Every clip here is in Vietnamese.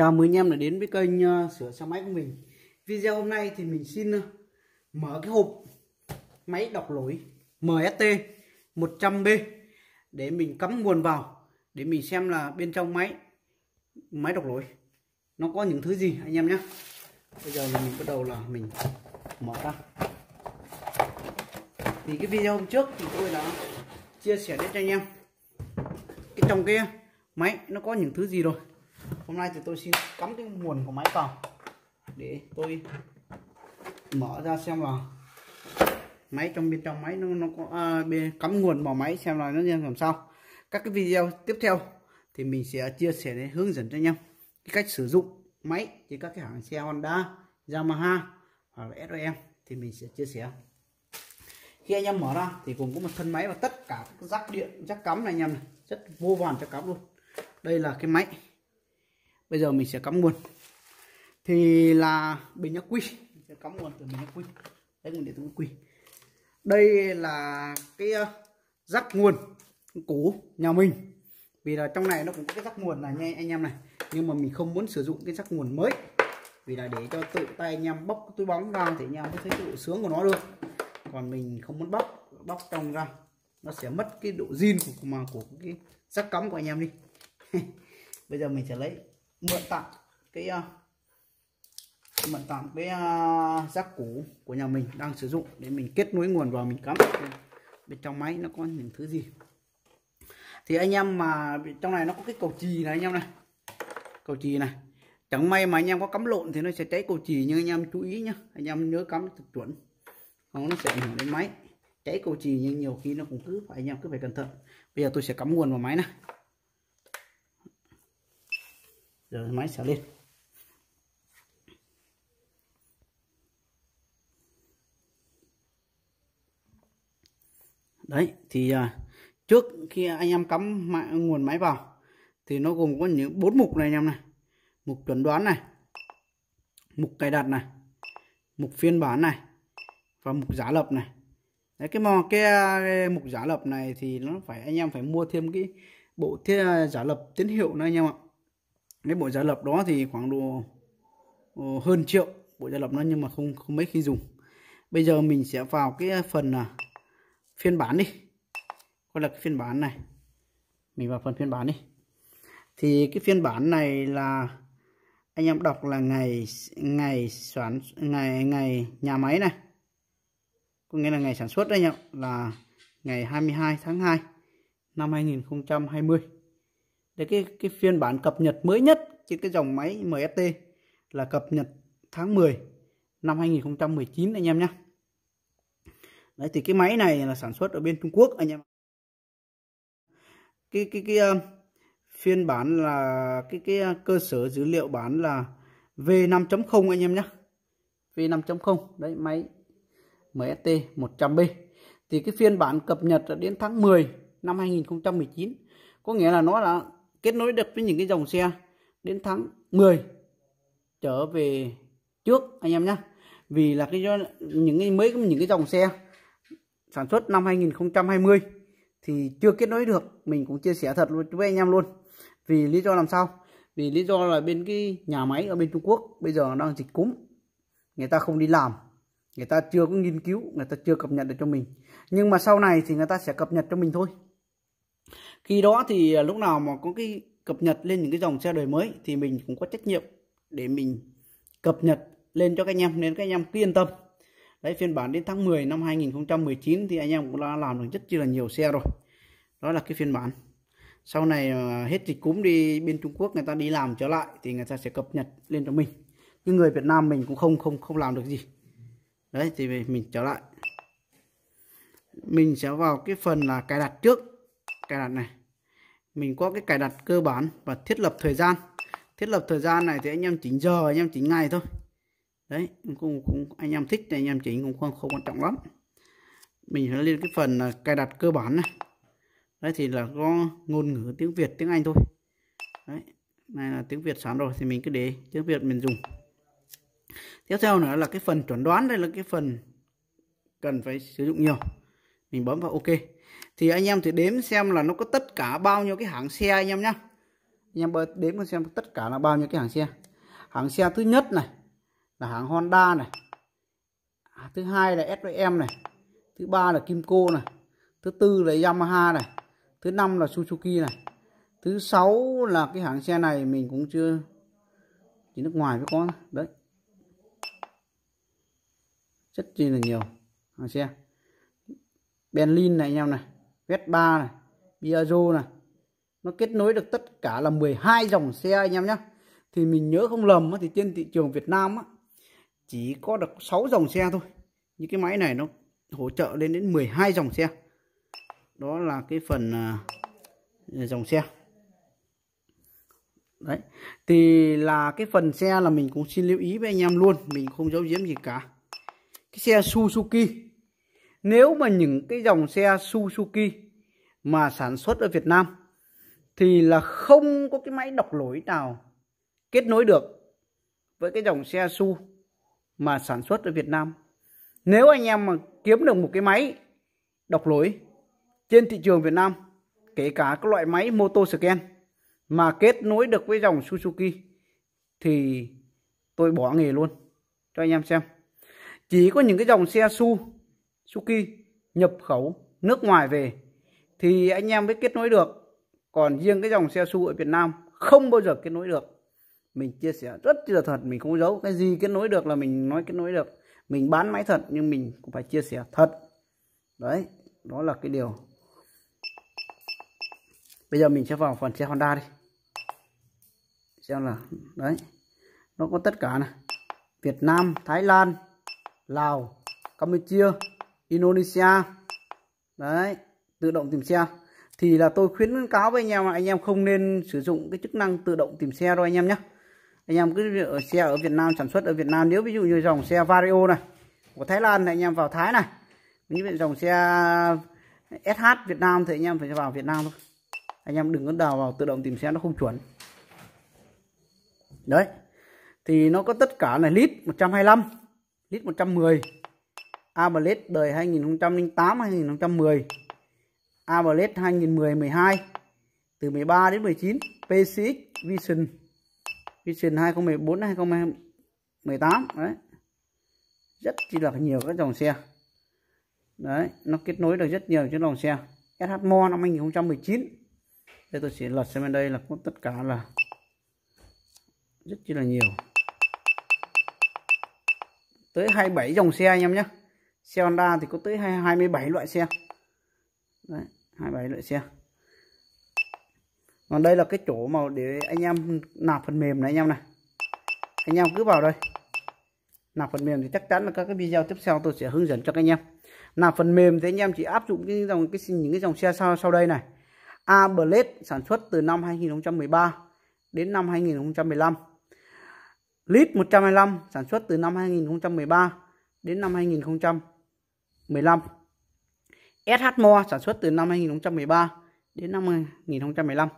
Chào mừng anh em đã đến với kênh ờ, sửa xe máy của mình Video hôm nay thì mình xin ờ, mở cái hộp máy đọc lỗi MST 100B để mình cắm nguồn vào để mình xem là bên trong máy máy đọc lỗi nó có những thứ gì anh em nhé Bây giờ mình bắt đầu là mình mở ra thì cái video hôm trước thì tôi đã chia sẻ đến cho anh em cái trong cái máy nó có những thứ gì rồi hôm nay thì tôi xin cắm cái nguồn của máy vào để tôi mở ra xem là máy trong bên trong máy nó nó có à, bên, cắm nguồn bỏ máy xem là nó như làm sao các cái video tiếp theo thì mình sẽ chia sẻ để hướng dẫn cho nhau cái cách sử dụng máy thì các cái hãng xe Honda Yamaha hoặc là SOM thì mình sẽ chia sẻ khi anh em mở ra thì cũng có một thân máy và tất cả các rắc điện rắc cắm này anh em này rất vô vàn cho cắm luôn đây là cái máy bây giờ mình sẽ cắm nguồn thì là bình ắc quy mình sẽ cắm nguồn từ bình ắc quy đấy nguồn điện từ quy đây là cái ờ, rắc nguồn cũ nhà mình vì là trong này nó cũng có cái rắc nguồn là nha anh em này nhưng mà mình không muốn sử dụng cái rắc nguồn mới vì là để cho tự tay anh em bóc túi bóng ra thì anh em mới thấy cái độ sướng của nó được còn mình không muốn bóc bóc trong ra nó sẽ mất cái độ zin của mà của cái rắc cắm của anh em đi bây giờ mình sẽ lấy mượn tặng cái ờ, mượn tặng cái rác ờ, cũ của nhà mình đang sử dụng để mình kết nối nguồn vào mình cắm bên trong máy nó có những thứ gì thì anh em mà trong này nó có cái cầu chì này anh em này cầu chì này chẳng may mà anh em có cắm lộn thì nó sẽ cháy cầu chì nhưng anh em chú ý nhá anh em nhớ cắm thật chuẩn không nó sẽ ảnh hưởng đến máy cháy cầu chì nhưng nhiều khi nó cũng cứ phải anh em cứ phải cẩn thận bây giờ tôi sẽ cắm nguồn vào máy này rồi máy sẽ lên đấy thì à, trước khi anh em cắm mạng nguồn máy vào thì nó gồm có những bốn mục này anh em này mục chuẩn đoán này mục cài đặt này mục phiên bản này và mục giả lập này đấy, cái mò cái, cái mục giả lập này thì nó phải anh em phải mua thêm cái bộ thiết à, giả lập tín hiệu nữa anh em ạ cái bộ giá lập đó thì khoảng độ ờ, hơn triệu bộ giá lập nó nhưng mà không không mấy khi dùng bây giờ mình sẽ vào cái phần à, phiên bản đi gọi là cái phiên bản này mình vào phần phiên bản đi thì cái phiên bản này là anh em đọc là ngày ngày sản ngày ngày nhà máy này có nghĩa là ngày sản xuất đấy anh là ngày 22 tháng 2 năm 2020 để cái cái phiên bản cập nhật mới nhất trên cái dòng máy MST là cập nhật tháng 10 năm 2019 anh em nhé đấy thì cái máy này là sản xuất ở bên Trung Quốc anh em cái cái cái uh, phiên bản là cái cái ờ, cơ sở dữ liệu bản là V5.0 anh em nhé V5.0 đấy máy MST 100B thì cái phiên bản cập nhật đến tháng 10 năm 2019 có nghĩa là nó là kết nối được với những cái dòng xe đến tháng 10 trở về trước anh em nhé vì là cái do những cái mấy những cái dòng xe sản xuất năm 2020 thì chưa kết nối được mình cũng chia sẻ thật luôn với anh em luôn vì lý do làm sao vì lý do là bên cái nhà máy ở bên Trung Quốc bây giờ đang dịch cúm người ta không đi làm người ta chưa có nghiên cứu người ta chưa cập nhật được cho mình nhưng mà sau này thì người ta sẽ cập nhật cho mình thôi khi đó thì à, lúc nào mà có cái cập nhật lên những cái dòng xe đời mới thì mình cũng có trách nhiệm để mình cập nhật lên cho các anh em nên các anh em cứ yên tâm đấy phiên bản đến tháng 10 năm 2019 thì anh em cũng đã làm được rất chi là nhiều xe rồi đó là cái phiên bản sau này à, hết dịch cúm đi bên Trung Quốc người ta đi làm trở lại thì người ta sẽ cập nhật lên cho mình cái người Việt Nam mình cũng không không không làm được gì đấy thì mình trở lại mình sẽ vào cái phần là cài đặt trước cài đặt này mình có cái cài đặt cơ bản và thiết lập thời gian thiết lập thời gian này thì anh em chỉnh giờ anh em chỉnh ngày thôi đấy cũng, cũng anh em thích thì anh em chỉnh cũng không không quan trọng lắm mình sẽ lên cái phần cài đặt cơ bản này đấy thì là có ngôn ngữ tiếng Việt tiếng Anh thôi đấy này là tiếng Việt sẵn rồi thì mình cứ để tiếng Việt mình dùng tiếp theo nữa là cái phần chuẩn đoán đây là cái phần cần phải sử dụng nhiều mình bấm vào OK thì anh em thì đếm xem là nó có tất cả bao nhiêu cái hãng xe anh em nhá anh em đếm xem tất cả là bao nhiêu cái hãng xe hãng xe thứ nhất này là hãng Honda này à, thứ hai là SVM này thứ ba là Kimco này thứ tư là Yamaha này thứ năm là Suzuki này thứ sáu là cái hãng xe này mình cũng chưa chỉ nước ngoài mới có đấy rất chi là nhiều hãng xe Berlin này anh em này Vespa này, Piaggio này. Nó kết nối được tất cả là 12 dòng xe anh em nhé. Thì mình nhớ không lầm thì trên thị trường Việt Nam chỉ có được 6 dòng xe thôi. Những cái máy này nó hỗ trợ lên đến 12 dòng xe. Đó là cái phần à, à, dòng xe. Đấy. Thì là cái phần xe là mình cũng xin lưu ý với anh em luôn. Mình không giấu giếm gì cả. Cái xe Suzuki nếu mà những cái dòng xe Suzuki mà sản xuất ở Việt Nam thì là không có cái máy đọc lỗi nào kết nối được với cái dòng xe Su mà sản xuất ở Việt Nam. Nếu anh em mà kiếm được một cái máy đọc lỗi trên thị trường Việt Nam, kể cả các loại máy motor scan mà kết nối được với dòng Suzuki thì tôi bỏ nghề luôn cho anh em xem. Chỉ có những cái dòng xe Su Suki nhập khẩu nước ngoài về thì anh em mới kết nối được còn riêng cái dòng xe su ở Việt Nam không bao giờ kết nối được mình chia sẻ rất là thật mình không giấu cái gì kết nối được là mình nói kết nối được mình bán máy thật nhưng mình cũng phải chia sẻ thật đấy đó là cái điều bây giờ mình sẽ vào phần xe Honda đi xem là đấy nó có tất cả này Việt Nam Thái Lan Lào Campuchia Indonesia đấy tự động tìm xe thì là tôi khuyến cáo với anh em là anh em không nên sử dụng cái chức năng tự động tìm xe đâu anh em nhé anh em cứ ở xe ở Việt Nam sản xuất ở Việt Nam nếu ví dụ như dòng xe Vario này của Thái Lan này anh em vào Thái này những cái dòng xe SH Việt Nam thì anh em phải vào Việt Nam thôi anh em đừng có đào vào tự động tìm xe nó không chuẩn đấy thì nó có tất cả là lít 125 lít 110 Ablet đời 2008-2010, Ablet 2010-12, từ 13 đến 19, PCX Vision, Vision 2014-2018, đấy. Rất chi là nhiều các dòng xe. Đấy, nó kết nối được rất nhiều những dòng xe. SH Mo năm 2019. Đây tôi sẽ lật xem bên đây là có tất cả là rất chi là nhiều tới 27 dòng xe anh em nhé xe Honda thì có tới 27 loại xe Đấy, 27 loại xe còn đây là cái chỗ mà để anh em nạp phần mềm này anh em này anh em cứ vào đây nạp phần mềm thì chắc chắn là các cái video tiếp theo tôi sẽ hướng dẫn cho các anh em nạp phần mềm thì anh em chỉ áp dụng cái dòng cái những cái dòng xe sau sau đây này A Blade sản xuất từ năm 2013 đến năm 2015 Lit 125 sản xuất từ năm 2013 đến năm 2020 2015. SH Mo sản xuất từ năm 2013 đến năm 2015.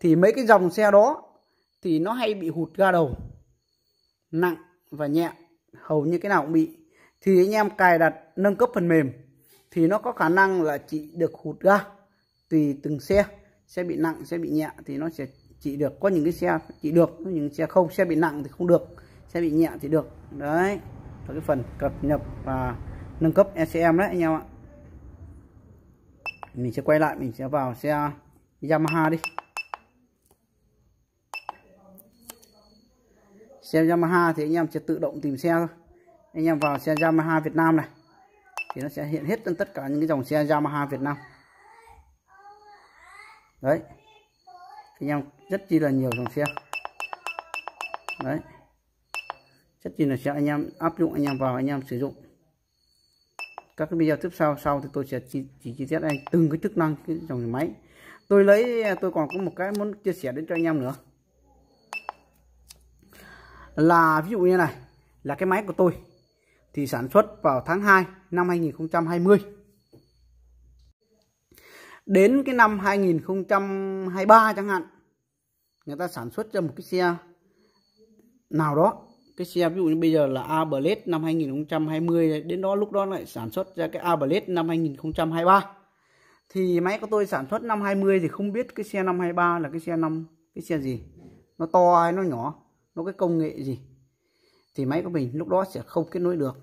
Thì mấy cái dòng xe đó thì nó hay bị hụt ga đầu nặng và nhẹ hầu như cái nào cũng bị thì anh em cài đặt nâng cấp phần mềm thì nó có khả năng là chỉ được hụt ga tùy từng xe xe bị nặng xe bị nhẹ thì nó sẽ chỉ được có những cái xe chỉ được những xe không xe bị nặng thì không được xe bị nhẹ thì được đấy là cái phần cập nhật và nâng cấp ECM đấy anh em ạ mình sẽ quay lại mình sẽ vào xe Yamaha đi xe Yamaha thì anh em sẽ tự động tìm xe thôi anh em vào xe Yamaha Việt Nam này thì nó sẽ hiện hết tất cả những cái dòng xe Yamaha Việt Nam đấy anh em rất chi là nhiều dòng xe đấy rất chi là xe anh em áp dụng anh em vào anh em sử dụng các cái video tiếp sau sau thì tôi sẽ chỉ, chỉ chi tiết anh từng cái chức năng cái dòng máy tôi lấy tôi còn có một cái muốn chia sẻ đến cho anh em nữa là ví dụ như này là cái máy của tôi thì sản xuất vào tháng 2 năm 2020 đến cái năm 2023 chẳng hạn người ta sản xuất cho một cái xe nào đó cái xe ví dụ như bây giờ là Ablet năm 2020 đến đó lúc đó lại sản xuất ra cái Ablet năm 2023 thì máy của tôi sản xuất năm 20 thì không biết cái xe năm 23 là cái xe năm cái xe gì nó to hay nó nhỏ nó cái công nghệ gì thì máy của mình lúc đó sẽ không kết nối được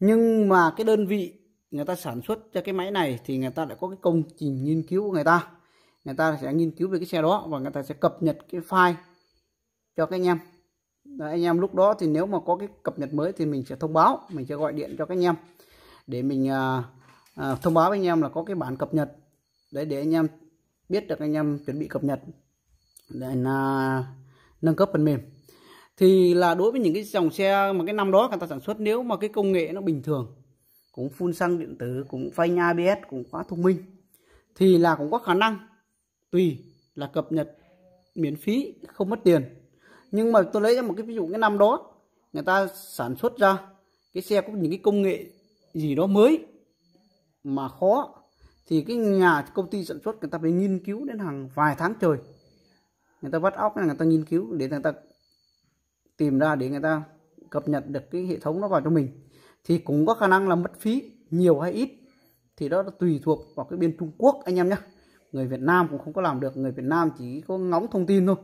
nhưng mà cái đơn vị người ta sản xuất cho cái máy này thì người ta lại có cái công trình nghiên cứu của người ta người ta sẽ nghiên cứu về cái xe đó và người ta sẽ cập nhật cái file cho các anh em à, anh em lúc đó thì nếu mà có cái cập nhật mới thì mình sẽ thông báo mình sẽ gọi điện cho các anh em để mình à, à, thông báo với anh em là có cái bản cập nhật đấy để anh em biết được anh em chuẩn bị cập nhật để là nâng cấp phần mềm thì là đối với những cái dòng xe mà cái năm đó người ta sản xuất nếu mà cái công nghệ nó bình thường cũng phun xăng điện tử cũng phanh ABS cũng quá thông minh thì là cũng có khả năng tùy là cập nhật miễn phí không mất tiền nhưng mà tôi lấy ra một cái ví dụ cái năm đó người ta sản xuất ra cái xe có những cái công nghệ gì đó mới mà khó thì cái nhà công ty sản xuất người ta phải nghiên cứu đến hàng vài tháng trời người ta vắt óc người ta nghiên cứu để người ta tìm ra để người ta cập nhật được cái hệ thống nó vào cho mình thì cũng có khả năng là mất phí nhiều hay ít thì đó là tùy thuộc vào cái bên Trung Quốc anh em nhé người Việt Nam cũng không có làm được người Việt Nam chỉ có ngóng thông tin thôi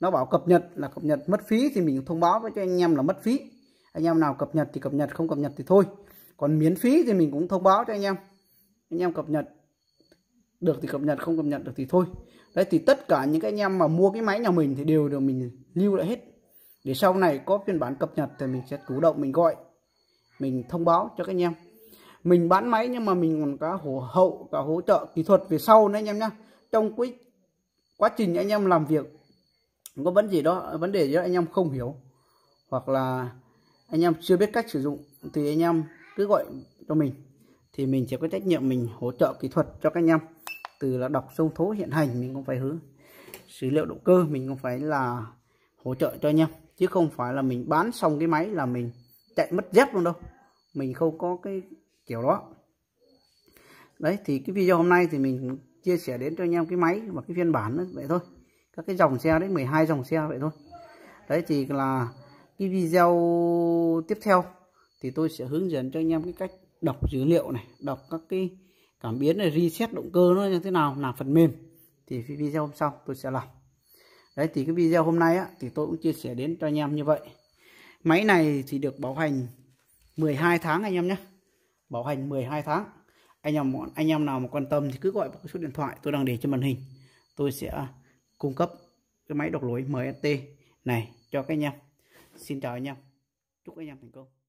nó bảo cập nhật là cập nhật mất phí thì mình thông báo với cho anh em là mất phí anh em nào cập nhật thì cập nhật không cập nhật thì thôi còn miễn phí thì mình cũng thông báo cho anh em anh em cập nhật được thì cập nhật không cập nhật được thì thôi đấy thì tất cả những cái anh em mà mua cái máy nhà mình thì đều được mình lưu lại hết để sau này có phiên bản cập nhật thì mình sẽ chủ động mình gọi mình thông báo cho các anh em mình bán máy nhưng mà mình còn cả hỗ hậu cả hỗ trợ kỹ thuật về sau nữa anh em nhé trong quý quá trình anh em làm việc có vấn gì đó vấn đề gì đó anh em không hiểu hoặc là anh em chưa biết cách sử dụng thì anh em cứ gọi cho mình thì mình sẽ có trách nhiệm mình hỗ trợ kỹ thuật cho các anh em từ là đọc sâu thố hiện hành mình cũng phải hứa dữ liệu động cơ mình cũng phải là hỗ trợ cho anh em chứ không phải là mình bán xong cái máy là mình chạy mất dép luôn đâu mình không có cái kiểu đó đấy thì cái video hôm nay thì mình chia sẻ đến cho anh em cái máy và cái phiên bản đó, vậy thôi các cái dòng xe đến 12 dòng xe vậy thôi đấy thì là cái video tiếp theo thì tôi sẽ hướng dẫn cho anh em cái cách đọc dữ liệu này đọc các cái cảm biến này reset động cơ nó như thế nào là phần mềm thì video hôm sau tôi sẽ làm đấy thì cái video hôm nay á, thì tôi cũng chia sẻ đến cho anh em như vậy máy này thì được bảo hành 12 tháng anh em nhé bảo hành 12 tháng anh em anh em nào mà quan tâm thì cứ gọi số điện thoại tôi đang để trên màn hình tôi sẽ cung cấp cái máy đọc lối MST này cho các anh em. Xin chào anh em. Chúc anh em thành công.